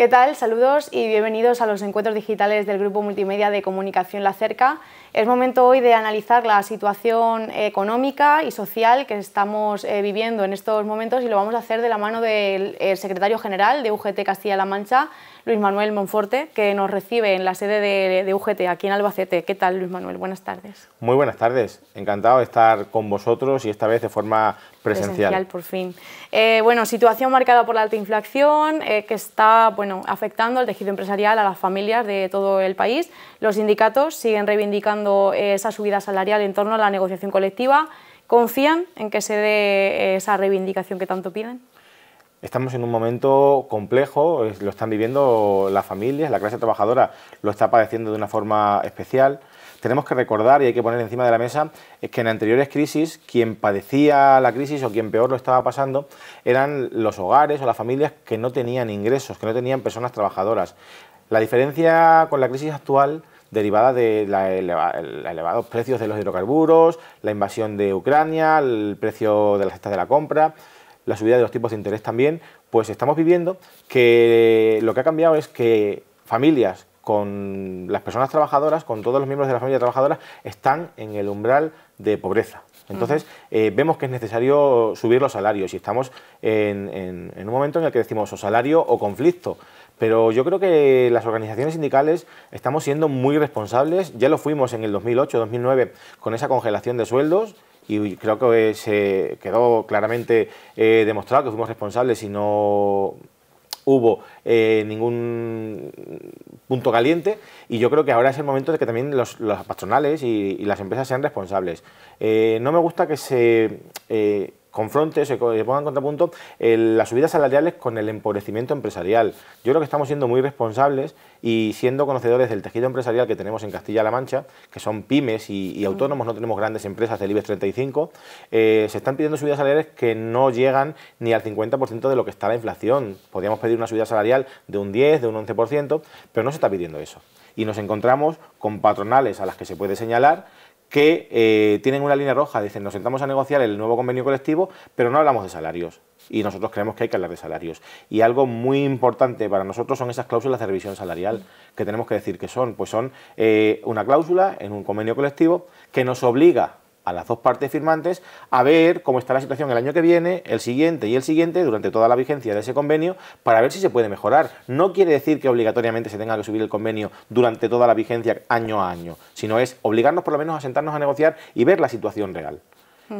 ¿Qué tal? Saludos y bienvenidos a los encuentros digitales del Grupo Multimedia de Comunicación La Cerca. Es momento hoy de analizar la situación económica y social que estamos eh, viviendo en estos momentos y lo vamos a hacer de la mano del eh, secretario general de UGT Castilla-La Mancha, Luis Manuel Monforte, que nos recibe en la sede de, UGT, aquí en Albacete. ¿Qué tal, Luis Manuel? Buenas tardes. Muy buenas tardes. Encantado de estar con vosotros y esta vez de forma presencial. Presencial, por fin. Eh, bueno, situación marcada por la alta inflación eh, que está bueno, afectando al tejido empresarial, a las familias de todo el país. Los sindicatos siguen reivindicando eh, esa subida salarial en torno a la negociación colectiva. ¿Confían en que se dé esa reivindicación que tanto piden? Estamos en un momento complejo, lo están viviendo las familias, la clase trabajadora lo está padeciendo de una forma especial. Tenemos que recordar y hay que poner encima de la mesa ...es que en anteriores crisis quien padecía la crisis o quien peor lo estaba pasando eran los hogares o las familias que no tenían ingresos, que no tenían personas trabajadoras. La diferencia con la crisis actual derivada de los elevados precios de los hidrocarburos, la invasión de Ucrania, el precio de las cestas de la compra, la subida de los tipos de interés también, pues estamos viviendo que lo que ha cambiado es que familias con las personas trabajadoras, con todos los miembros de la familia trabajadora, están en el umbral de pobreza. Entonces, eh, vemos que es necesario subir los salarios y estamos en un momento en el que decimos o salario o conflicto. Pero yo creo que las organizaciones sindicales estamos siendo muy responsables, ya lo fuimos en el 2008-2009 con esa congelación de sueldos y creo que se quedó claramente eh, demostrado que fuimos responsables y no hubo eh, ningún punto caliente y yo creo que ahora es el momento de que también los, patronales y, las empresas sean responsables. Eh, no me gusta que se confronte, se ponga en contrapunto las subidas salariales con el empobrecimiento empresarial. Yo creo que estamos siendo muy responsables y siendo conocedores del tejido empresarial que tenemos en Castilla-La Mancha, que son pymes y, mm. autónomos, no tenemos grandes empresas del IBEX 35, eh, se están pidiendo subidas salariales que no llegan ni al 50% de lo que está la inflación. Podríamos pedir una subida salarial de un 10, de un 11%, pero no se está pidiendo eso. Y nos encontramos con patronales a las que se puede señalar que eh, tienen una línea roja, dicen nos sentamos a negociar el nuevo convenio colectivo, pero no hablamos de salarios. Y nosotros creemos que hay que hablar de salarios. Y algo muy importante para nosotros son esas cláusulas de revisión salarial, que tenemos que decir que son, pues son eh, una cláusula en un convenio colectivo que nos obliga a las dos partes firmantes a ver cómo está la situación el año que viene, el siguiente y el siguiente, durante toda la vigencia de ese convenio, para ver si se puede mejorar. No quiere decir que obligatoriamente se tenga que subir el convenio durante toda la vigencia año a año, sino es obligarnos por lo menos a sentarnos a negociar y ver la situación real.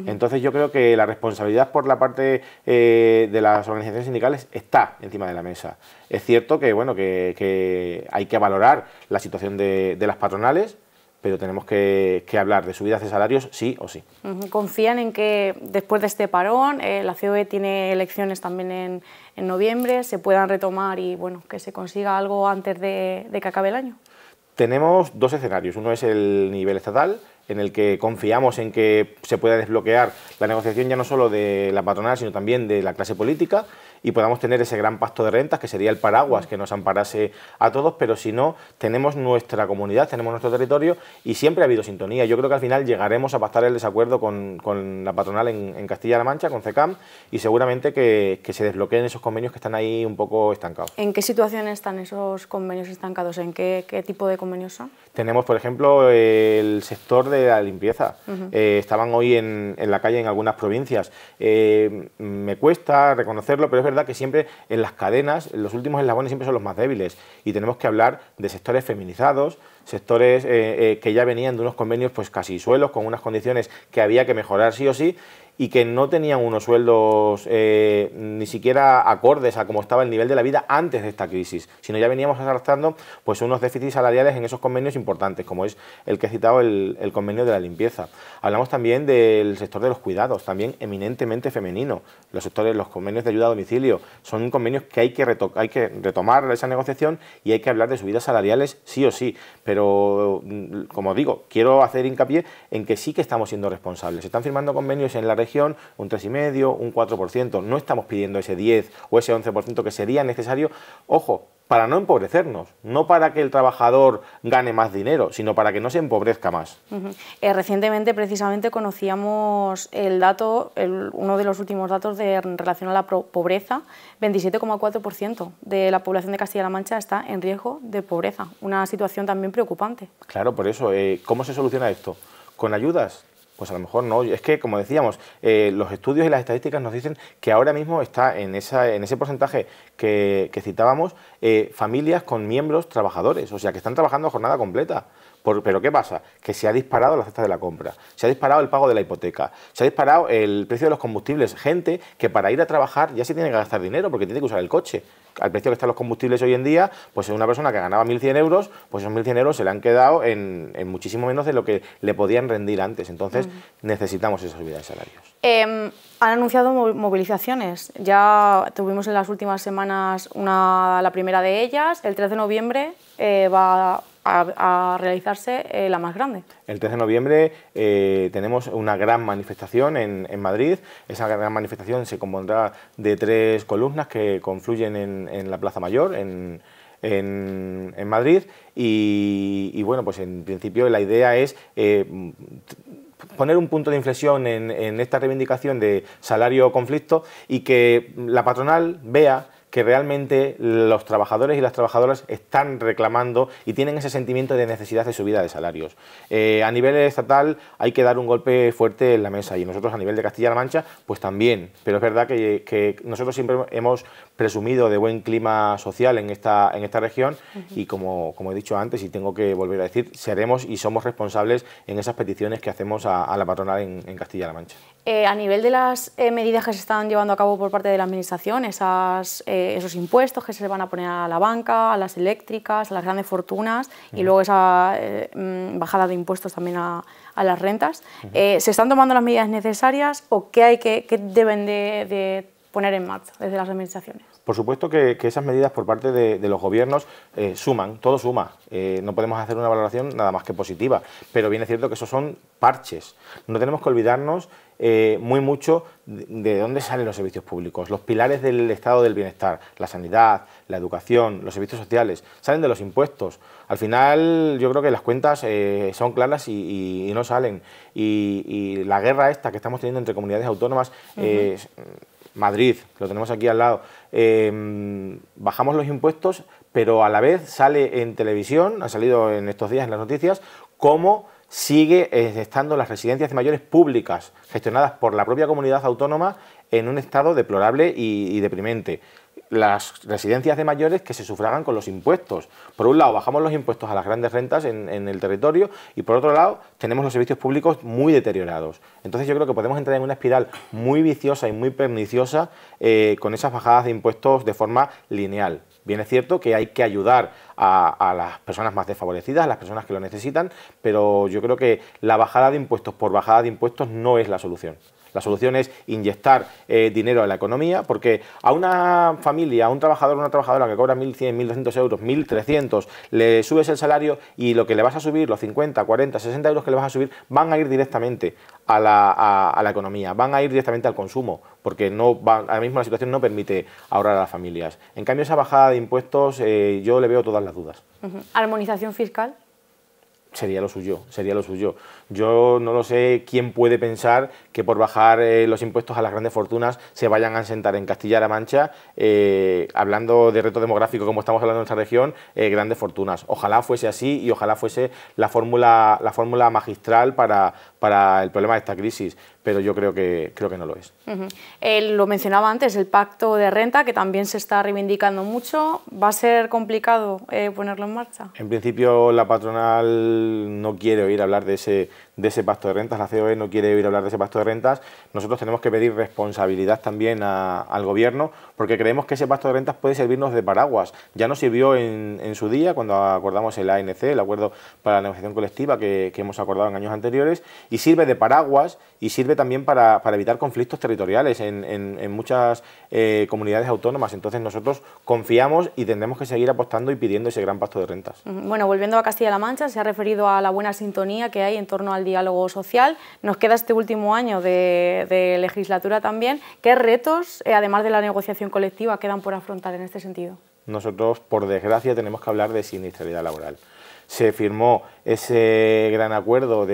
Entonces yo creo que la responsabilidad por la parte eh, de las organizaciones sindicales está encima de la mesa. Es cierto que bueno que, hay que valorar la situación de, de las patronales, pero tenemos que, hablar de subidas de salarios sí o sí. ¿Confían en que después de este parón, eh, la COE tiene elecciones también en, noviembre, se puedan retomar y bueno, que se consiga algo antes de, que acabe el año? Tenemos dos escenarios. Uno es el nivel estatal, en el que confiamos en que se pueda desbloquear la negociación ya no solo de la patronal, sino también de la clase política y podamos tener ese gran pacto de rentas que sería el paraguas que nos amparase a todos, pero si no, tenemos nuestra comunidad, tenemos nuestro territorio y siempre ha habido sintonía. Yo creo que al final llegaremos a pactar el desacuerdo con, la patronal en, Castilla-La Mancha, con CECAM, y seguramente que, se desbloqueen esos convenios que están ahí un poco estancados. ¿En qué situación están esos convenios estancados? ¿En qué, tipo de convenios son? Tenemos, por ejemplo, el sector de la limpieza. Eh, estaban hoy en, la calle en algunas provincias. Eh, me cuesta reconocerlo, pero es verdad que siempre en las cadenas, los últimos eslabones siempre son los más débiles y tenemos que hablar de sectores feminizados, sectores eh, eh, que ya venían de unos convenios pues casi suelos, con unas condiciones que había que mejorar sí o sí y que no tenían unos sueldos eh, ni siquiera acordes a cómo estaba el nivel de la vida antes de esta crisis, sino ya veníamos arrastrando pues, unos déficits salariales en esos convenios importantes, como es el que he citado el, convenio de la limpieza. Hablamos también del sector de los cuidados, también eminentemente femenino. Los sectores, los convenios de ayuda a domicilio, son convenios que hay que, hay que retomar esa negociación y hay que hablar de subidas salariales sí o sí, pero mm, como digo, quiero hacer hincapié en que sí que estamos siendo responsables. Se están firmando convenios en la región un 3,5, un 4%. No estamos pidiendo ese 10 o ese 11% que sería necesario, ojo, para no empobrecernos, no para que el trabajador gane más dinero, sino para que no se empobrezca más. Eh, recientemente, precisamente, conocíamos el dato, uno de los últimos datos de, en relación a la pobreza, 27,4% de la población de Castilla-La Mancha está en riesgo de pobreza, una situación también preocupante. Claro, por eso, eh, ¿cómo se soluciona esto? Con ayudas, pues a lo mejor no. Es que, como decíamos, eh, los estudios y las estadísticas nos dicen que ahora mismo está en, esa, en ese porcentaje que, citábamos eh, familias con miembros trabajadores, o sea, que están trabajando a jornada completa pero ¿qué pasa? Que se ha disparado la cesta de la compra, se ha disparado el pago de la hipoteca, se ha disparado el precio de los combustibles. Gente que para ir a trabajar ya se tiene que gastar dinero porque tiene que usar el coche. Al precio que están los combustibles hoy en día, pues una persona que ganaba 1.100 euros, pues esos 1.100 euros se le han quedado en, muchísimo menos de lo que le podían rendir antes. Entonces mm. necesitamos esa subida de salarios. Em, han anunciado movilizaciones. Ya tuvimos en las últimas semanas una, la primera de ellas. El 3 de noviembre eh, va a, realizarse eh, la más grande. El 3 de noviembre eh, tenemos una gran manifestación en, Madrid. Esa gran manifestación se compondrá de tres columnas que confluyen en, la Plaza Mayor, en, Madrid y, bueno, pues en principio la idea es eh, poner un punto de inflexión en, en esta reivindicación de salario conflicto y que la patronal vea que realmente los trabajadores y las trabajadoras están reclamando y tienen ese sentimiento de necesidad de subida de salarios. Eh, a nivel estatal hay que dar un golpe fuerte en la mesa y nosotros a nivel de Castilla-La Mancha pues también, pero es verdad que, nosotros siempre hemos presumido de buen clima social en esta, en esta región y como, como he dicho antes y tengo que volver a decir, seremos y somos responsables en esas peticiones que hacemos a, la patronal en Castilla-La Mancha. Eh, a nivel de las eh, medidas que se están llevando a cabo por parte de la Administración, esas, eh, esos impuestos que se van a poner a la banca, a las eléctricas, a las grandes fortunas y luego esa mm, bajada de impuestos también a, las rentas, ¿se están tomando las medidas necesarias o qué, hay que, deben de poner en marcha desde las Administraciones? Por supuesto que, esas medidas por parte de, los gobiernos eh, suman, todo suma. Eh, no podemos hacer una valoración nada más que positiva, pero viene cierto que esos son parches. No tenemos que olvidarnos eh, muy mucho de, dónde salen los servicios públicos. Los pilares del estado del bienestar, la sanidad, la educación, los servicios sociales, salen de los impuestos. Al final yo creo que las cuentas son claras y, no salen. Y, la guerra esta que estamos teniendo entre comunidades autónomas... Madrid, lo tenemos aquí al lado, em, bajamos los impuestos, pero a la vez sale en televisión, ha salido en estos días en las noticias, cómo sigue eh, estando las residencias de mayores públicas, gestionadas por la propia comunidad autónoma, en un estado deplorable y deprimente las residencias de mayores que se sufragan con los impuestos. Por un lado, bajamos los impuestos a las grandes rentas en, el territorio y por otro lado, tenemos los servicios públicos muy deteriorados. Entonces yo creo que podemos entrar en una espiral muy viciosa y muy perniciosa eh, con esas bajadas de impuestos de forma lineal. Bien es cierto que hay que ayudar a, a, las personas más desfavorecidas, a las personas que lo necesitan, pero yo creo que la bajada de impuestos por bajada de impuestos no es la solución. La solución es inyectar eh, dinero a la economía, porque a una familia, a un trabajador o una trabajadora que cobra 1.100, 1.200 euros, 1.300, le subes el salario y lo que le vas a subir, los 50, 40, 60 euros que le vas a subir, van a ir directamente a la, a, la economía, van a ir directamente al consumo, porque no va, ahora mismo la situación no permite ahorrar a las familias. En cambio, esa bajada de impuestos eh, yo le veo todas las dudas. ¿Armonización fiscal? sería lo suyo, sería lo suyo. Yo no lo sé quién puede pensar que por bajar eh, los impuestos a las grandes fortunas se vayan a sentar en Castilla-La Mancha, eh, hablando de reto demográfico como estamos hablando en nuestra región, eh, grandes fortunas. Ojalá fuese así y ojalá fuese la fórmula, la fórmula magistral para, para el problema de esta crisis, pero yo creo que, creo que no lo es. lo mencionaba antes, el pacto de renta, que también se está reivindicando mucho, ¿va a ser complicado ponerlo en marcha? En principio la patronal no quiere oír hablar de ese, de ese pacto de rentas, la COE no quiere a hablar de ese pacto de rentas, nosotros tenemos que pedir responsabilidad también al gobierno porque creemos que ese pacto de rentas puede servirnos de paraguas. Ya nos sirvió en, su día cuando acordamos el ANC, el acuerdo para la negociación colectiva que, hemos acordado en años anteriores, y sirve de paraguas y sirve también para, evitar conflictos territoriales en, muchas eh, comunidades autónomas. Entonces nosotros confiamos y tendremos que seguir apostando y pidiendo ese gran pacto de rentas. Bueno, volviendo a Castilla-La Mancha, se ha referido a la buena sintonía que hay en torno al diálogo social. Nos queda este último año de, legislatura también. ¿Qué retos, eh, además de la negociación colectiva, quedan por afrontar en este sentido? Nosotros, por desgracia, tenemos que hablar de siniestralidad laboral se firmó ese gran acuerdo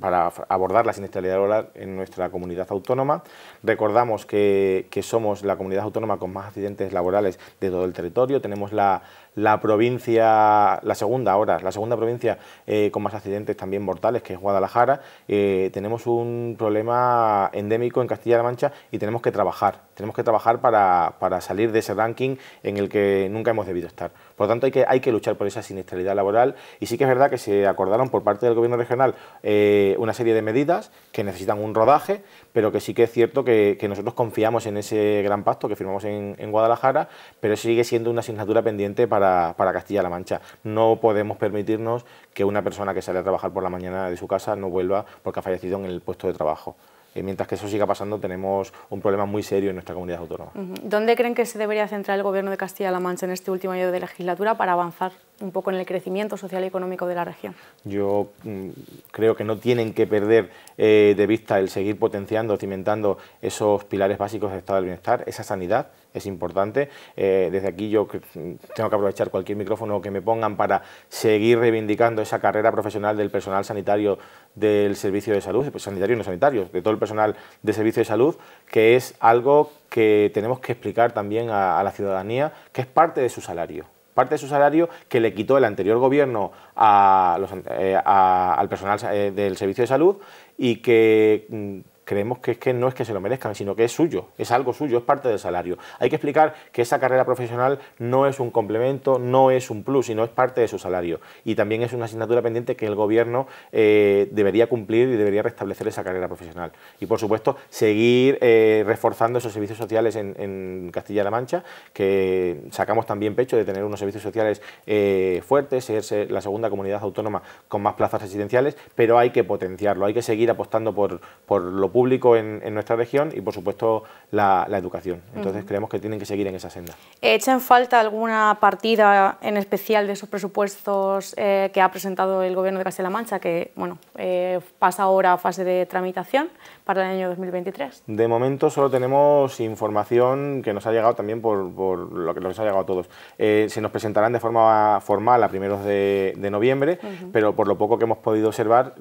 para abordar la siniestralidad laboral en nuestra comunidad autónoma. Recordamos que, somos la comunidad autónoma con más accidentes laborales de todo el territorio, tenemos la, la provincia, la segunda ahora, la segunda provincia eh, con más accidentes también mortales, que es Guadalajara, eh, tenemos un problema endémico en Castilla-La Mancha y tenemos que trabajar tenemos que trabajar para, salir de ese ranking en el que nunca hemos debido estar. Por lo tanto, hay que, hay que luchar por esa siniestralidad laboral y sí que es verdad que se acordaron por parte del Gobierno regional eh, una serie de medidas que necesitan un rodaje, pero que sí que es cierto que, nosotros confiamos en ese gran pacto que firmamos en, Guadalajara, pero sigue siendo una asignatura pendiente para, para Castilla-La Mancha. No podemos permitirnos que una persona que sale a trabajar por la mañana de su casa no vuelva porque ha fallecido en el puesto de trabajo mientras que eso siga pasando, tenemos un problema muy serio en nuestra comunidad autónoma. ¿Dónde creen que se debería centrar el Gobierno de Castilla-La Mancha en este último año de legislatura para avanzar un poco en el crecimiento social y económico de la región. Yo mm, creo que no tienen que perder eh, de vista el seguir potenciando, cimentando esos pilares básicos del Estado del Bienestar, esa sanidad, es importante. Eh, desde aquí yo mm, tengo que aprovechar cualquier micrófono que me pongan para seguir reivindicando esa carrera profesional del personal sanitario del servicio de salud, pues, sanitario y no sanitario, de todo el personal de servicio de salud, que es algo que tenemos que explicar también a la ciudadanía, que es parte de su salario parte de su salario que le quitó el anterior gobierno a eh, al personal eh, del Servicio de Salud y que mm, creemos que, que no es que se lo merezcan, sino que es suyo, es algo suyo, es parte del salario. Hay que explicar que esa carrera profesional no es un complemento, no es un plus, sino es parte de su salario. Y también es una asignatura pendiente que el gobierno eh, debería cumplir y debería restablecer esa carrera profesional. Y por supuesto, seguir eh, reforzando esos servicios sociales en, Castilla-La Mancha, que sacamos también pecho de tener unos servicios sociales eh, fuertes, ser la segunda comunidad autónoma con más plazas residenciales, pero hay que potenciarlo, hay que seguir apostando por, por lo público público en, nuestra región y, por supuesto, la, educación. Entonces, creemos que tienen que seguir en esa senda. Eh, ¿Echa en falta alguna partida en especial de esos presupuestos eh, que ha presentado el Gobierno de Castilla-La Mancha, que bueno, eh, pasa ahora a fase de tramitación para el año 2023? De momento solo tenemos información que nos ha llegado también por, lo que nos ha llegado a todos. se nos presentarán de forma formal a primeros de, noviembre, pero por lo poco que hemos podido observar,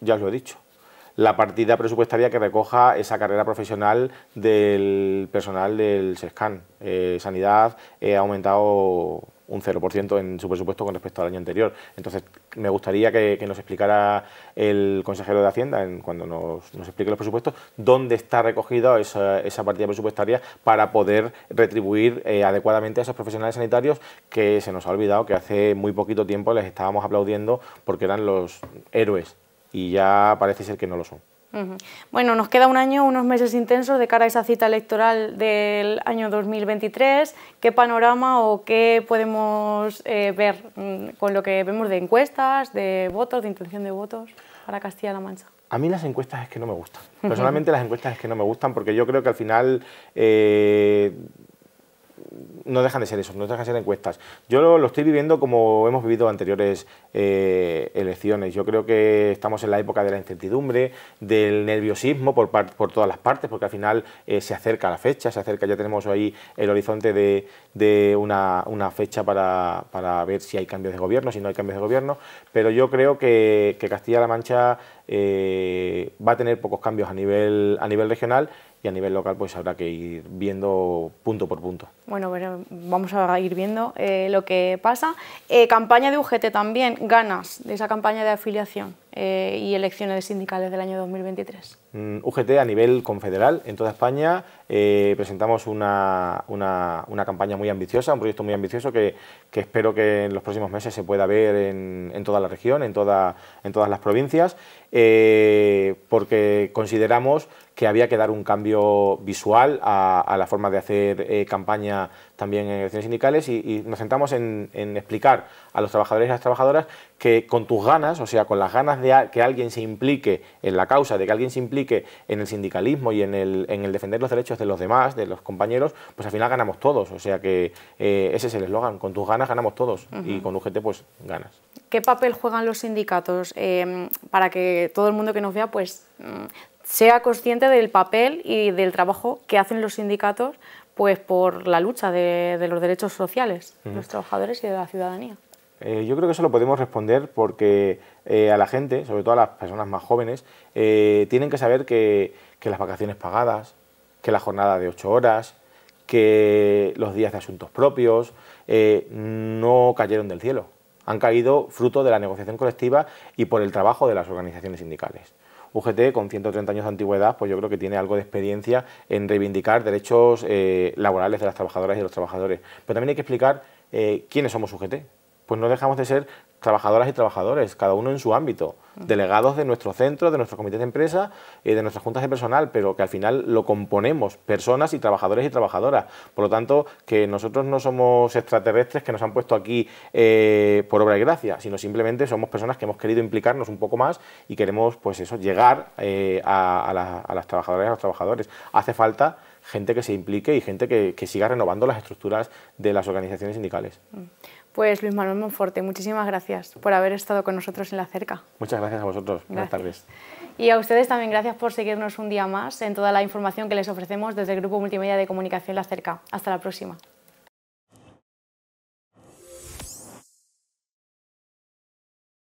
ya os lo he dicho, la partida presupuestaria que recoja esa carrera profesional del personal del SESCAN. Eh, sanidad eh, ha aumentado un 0% en su presupuesto con respecto al año anterior. Entonces, me gustaría que, nos explicara el consejero de Hacienda, cuando nos, explique los presupuestos, dónde está recogida esa, partida presupuestaria para poder retribuir eh, adecuadamente a esos profesionales sanitarios que se nos ha olvidado que hace muy poquito tiempo les estábamos aplaudiendo porque eran los héroes y ya parece ser que no lo son. Bueno, nos queda un año, unos meses intensos de cara a esa cita electoral del año 2023. ¿Qué panorama o qué podemos eh, ver mm, con lo que vemos de encuestas, de votos, de intención de votos para Castilla-La Mancha? A mí las encuestas es que no me gustan. Personalmente las encuestas es que no me gustan porque yo creo que al final... Eh, no dejan de ser eso, no dejan de ser encuestas. Yo lo, estoy viviendo como hemos vivido anteriores eh, elecciones. Yo creo que estamos en la época de la incertidumbre, del nerviosismo por, por todas las partes, porque al final eh, se acerca la fecha, se acerca, ya tenemos ahí el horizonte de, una, fecha para, para, ver si hay cambios de gobierno, si no hay cambios de gobierno, pero yo creo que, Castilla-La Mancha eh, va a tener pocos cambios a nivel, a nivel regional a nivel local pues habrá que ir viendo punto por punto. Bueno, bueno vamos a ir viendo eh, lo que pasa. Eh, campaña de UGT también, ganas de esa campaña de afiliación. Eh, y elecciones sindicales del año 2023. Mm, UGT a nivel confederal en toda España eh, presentamos una, campaña muy ambiciosa, un proyecto muy ambicioso que, espero que en los próximos meses se pueda ver en, toda la región, en, toda, en todas las provincias, eh, porque consideramos que había que dar un cambio visual a, la forma de hacer campaña también en elecciones sindicales y, nos centramos en, explicar a los trabajadores y a las trabajadoras que con tus ganas, o sea, con las ganas de que alguien se implique en la causa, de que alguien se implique en el sindicalismo y en el, defender los derechos de los demás, de los compañeros, pues al final ganamos todos. O sea que eh, ese es el eslogan, con tus ganas ganamos todos y con UGT pues ganas. ¿Qué papel juegan los sindicatos eh, para que todo el mundo que nos vea pues mm, sea consciente del papel y del trabajo que hacen los sindicatos pues por la lucha de, los derechos sociales de los trabajadores y de la ciudadanía. Eh, yo creo que eso lo podemos responder porque eh, a la gente, sobre todo a las personas más jóvenes, eh, tienen que saber que, las vacaciones pagadas, que la jornada de ocho horas, que los días de asuntos propios no cayeron del cielo. Han caído fruto de la negociación colectiva y por el trabajo de las organizaciones sindicales. UGT, con 130 años de antigüedad, pues yo creo que tiene algo de experiencia en reivindicar derechos eh, laborales de las trabajadoras y de los trabajadores. Pero también hay que explicar eh, quiénes somos UGT. Pues no dejamos de ser trabajadoras y trabajadores, cada uno en su ámbito, delegados de nuestro centro, de nuestro comité de empresa, de nuestras juntas de personal, pero que al final lo componemos personas y trabajadores y trabajadoras. Por lo tanto, que nosotros no somos extraterrestres que nos han puesto aquí eh, por obra y gracia, sino simplemente somos personas que hemos querido implicarnos un poco más y queremos, pues eso, llegar eh, a, las trabajadoras y a los trabajadores. Hace falta gente que se implique y gente que, siga renovando las estructuras de las organizaciones sindicales. Mm. Pues Luis Manuel Monforte, muchísimas gracias por haber estado con nosotros en la cerca. Muchas gracias a vosotros. Buenas tardes. Y a ustedes también gracias por seguirnos un día más en toda la información que les ofrecemos desde el Grupo Multimedia de Comunicación La Cerca. Hasta la próxima.